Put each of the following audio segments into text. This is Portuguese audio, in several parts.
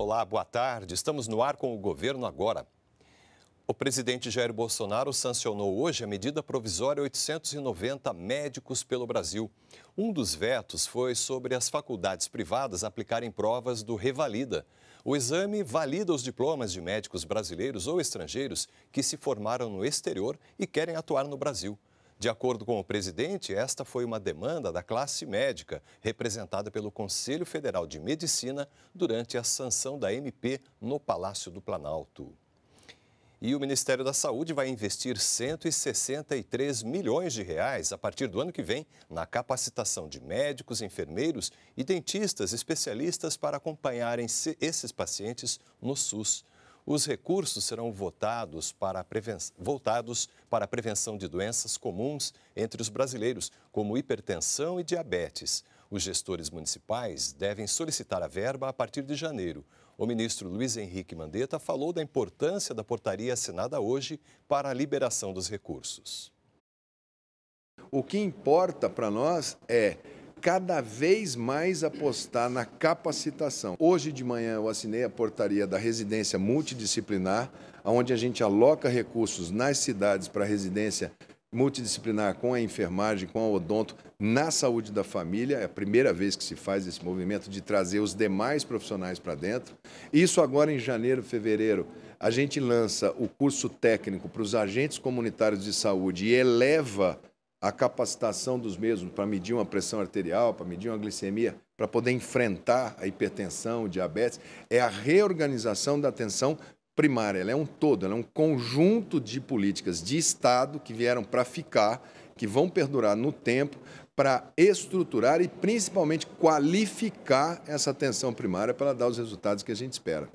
Olá, boa tarde. Estamos no ar com o governo agora. O presidente Jair Bolsonaro sancionou hoje a medida provisória 890 médicos pelo Brasil. Um dos vetos foi sobre as faculdades privadas aplicarem provas do Revalida. O exame valida os diplomas de médicos brasileiros ou estrangeiros que se formaram no exterior e querem atuar no Brasil. De acordo com o presidente, esta foi uma demanda da classe médica, representada pelo Conselho Federal de Medicina durante a sanção da MP no Palácio do Planalto. E o Ministério da Saúde vai investir 163 milhões de reais a partir do ano que vem na capacitação de médicos, enfermeiros e dentistas especialistas para acompanharem esses pacientes no SUS. Os recursos serão votados para voltados para a prevenção de doenças comuns entre os brasileiros, como hipertensão e diabetes. Os gestores municipais devem solicitar a verba a partir de janeiro. O ministro Luiz Henrique Mandetta falou da importância da portaria assinada hoje para a liberação dos recursos. O que importa para nós é cada vez mais apostar na capacitação. Hoje de manhã eu assinei a portaria da residência multidisciplinar, onde a gente aloca recursos nas cidades para residência multidisciplinar com a enfermagem, com a odonto, na saúde da família. É a primeira vez que se faz esse movimento de trazer os demais profissionais para dentro. Isso agora em janeiro, fevereiro, a gente lança o curso técnico para os agentes comunitários de saúde e eleva a capacitação dos mesmos para medir uma pressão arterial, para medir uma glicemia, para poder enfrentar a hipertensão, o diabetes, é a reorganização da atenção primária. Ela é um todo, ela é um conjunto de políticas de Estado que vieram para ficar, que vão perdurar no tempo, para estruturar e principalmente qualificar essa atenção primária para dar os resultados que a gente espera.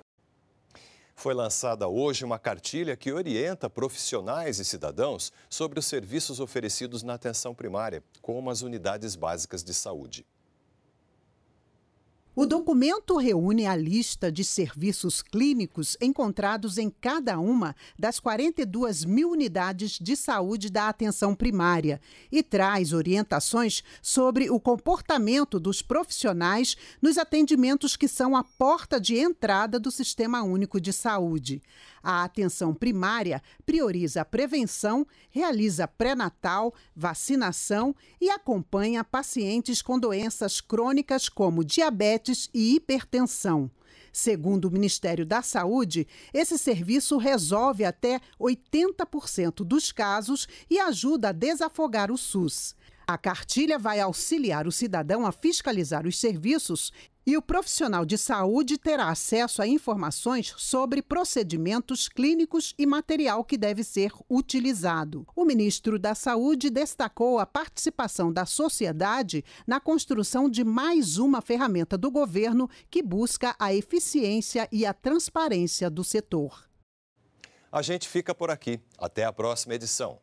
Foi lançada hoje uma cartilha que orienta profissionais e cidadãos sobre os serviços oferecidos na atenção primária, como as unidades básicas de saúde. O documento reúne a lista de serviços clínicos encontrados em cada uma das 42 mil unidades de saúde da atenção primária e traz orientações sobre o comportamento dos profissionais nos atendimentos que são a porta de entrada do Sistema Único de Saúde. A atenção primária prioriza a prevenção, realiza pré-natal, vacinação e acompanha pacientes com doenças crônicas como diabetes e hipertensão. Segundo o Ministério da Saúde, esse serviço resolve até 80% dos casos e ajuda a desafogar o SUS. A cartilha vai auxiliar o cidadão a fiscalizar os serviços e o profissional de saúde terá acesso a informações sobre procedimentos clínicos e material que deve ser utilizado. O ministro da Saúde destacou a participação da sociedade na construção de mais uma ferramenta do governo que busca a eficiência e a transparência do setor. A gente fica por aqui. Até a próxima edição.